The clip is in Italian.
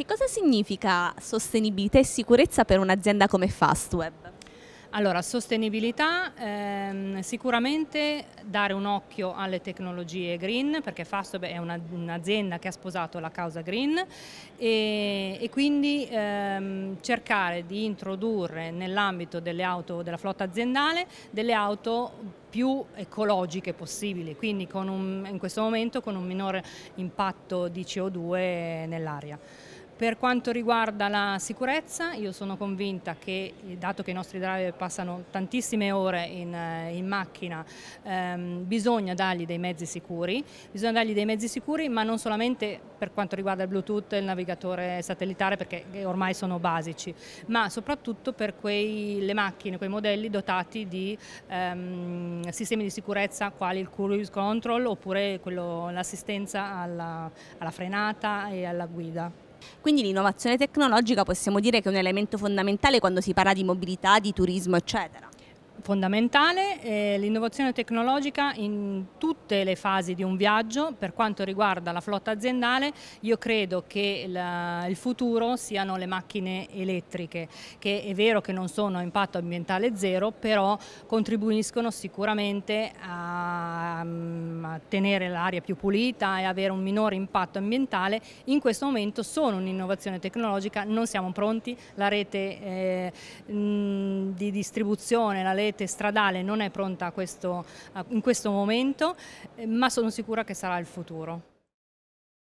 Che cosa significa sostenibilità e sicurezza per un'azienda come Fastweb? Allora, sostenibilità, ehm, sicuramente dare un occhio alle tecnologie green, perché Fastweb è un'azienda che ha sposato la causa green e, e quindi ehm, cercare di introdurre nell'ambito della flotta aziendale, delle auto più ecologiche possibili, quindi un, in questo momento con un minore impatto di CO2 nell'aria. Per quanto riguarda la sicurezza, io sono convinta che, eh, dato che i nostri driver passano tantissime ore in, eh, in macchina, ehm, bisogna dargli dei mezzi sicuri, bisogna dargli dei mezzi sicuri ma non solamente per quanto riguarda il Bluetooth e il navigatore satellitare perché eh, ormai sono basici, ma soprattutto per quelle macchine, quei modelli dotati di ehm, sistemi di sicurezza quali il cruise control oppure l'assistenza alla, alla frenata e alla guida. Quindi l'innovazione tecnologica possiamo dire che è un elemento fondamentale quando si parla di mobilità, di turismo, eccetera fondamentale eh, l'innovazione tecnologica in tutte le fasi di un viaggio per quanto riguarda la flotta aziendale io credo che la, il futuro siano le macchine elettriche che è vero che non sono a impatto ambientale zero però contribuiscono sicuramente a tenere l'aria più pulita e avere un minore impatto ambientale, in questo momento sono un'innovazione tecnologica, non siamo pronti, la rete eh, di distribuzione, la rete stradale non è pronta a questo, a, in questo momento, eh, ma sono sicura che sarà il futuro.